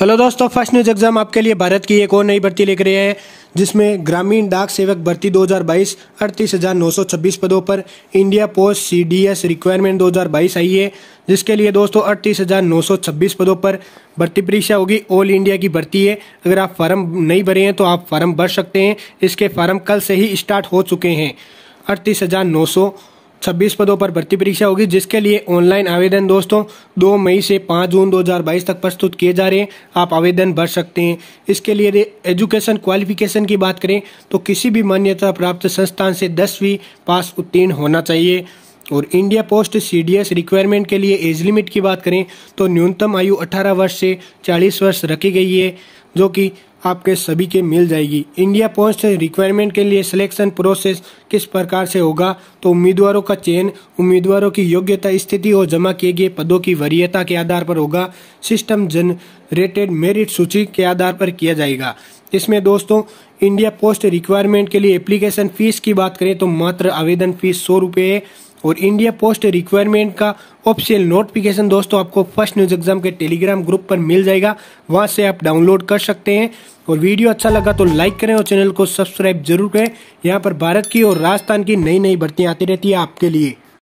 hello दोस्तों first news exam आपके लिए भारत की एक और नई भर्ती लेकर रहे हैं जिसमें ग्रामीण डाक सेवक भर्ती 2022 अड़तीस पदों पर इंडिया पोस्ट सीडीएस रिक्वायरमेंट 2022 आई है जिसके लिए दोस्तों अड़तीस पदों पर भर्ती परीक्षा होगी ऑल इंडिया की भर्ती है अगर आप फार्म नहीं भरे हैं तो आप फार्म भर सकते हैं इसके फार्म कल से ही स्टार्ट हो चुके हैं अड़तीस छब्बीस पदों पर भर्ती परीक्षा होगी जिसके लिए ऑनलाइन आवेदन दोस्तों 2 मई से 5 जून 2022 तक प्रस्तुत किए जा रहे हैं आप आवेदन भर सकते हैं इसके लिए एजुकेशन क्वालिफिकेशन की बात करें तो किसी भी मान्यता प्राप्त संस्थान से दसवीं पास उत्तीर्ण होना चाहिए और इंडिया पोस्ट सीडीएस रिक्वायरमेंट के लिए एज लिमिट की बात करें तो न्यूनतम आयु 18 वर्ष से 40 वर्ष रखी गई है जो कि आपके सभी के मिल जाएगी इंडिया पोस्ट रिक्वायरमेंट के लिए सिलेक्शन प्रोसेस किस प्रकार से होगा तो उम्मीदवारों का चयन उम्मीदवारों की योग्यता स्थिति और जमा किए गए पदों की वरीयता के आधार पर होगा सिस्टम जनरेटेड मेरिट सूची के आधार पर किया जाएगा इसमें दोस्तों इंडिया पोस्ट रिक्वायरमेंट के लिए एप्लीकेशन फीस की बात करें तो मात्र आवेदन फीस सौ रुपये है और इंडिया पोस्ट रिक्वायरमेंट का ऑफिशियल नोटिफिकेशन दोस्तों आपको फर्स्ट न्यूज एग्जाम के टेलीग्राम ग्रुप पर मिल जाएगा वहां से आप डाउनलोड कर सकते हैं और वीडियो अच्छा लगा तो लाइक करें और चैनल को सब्सक्राइब जरूर करें यहाँ पर भारत की और राजस्थान की नई नई भर्तियाँ आती रहती है आपके लिए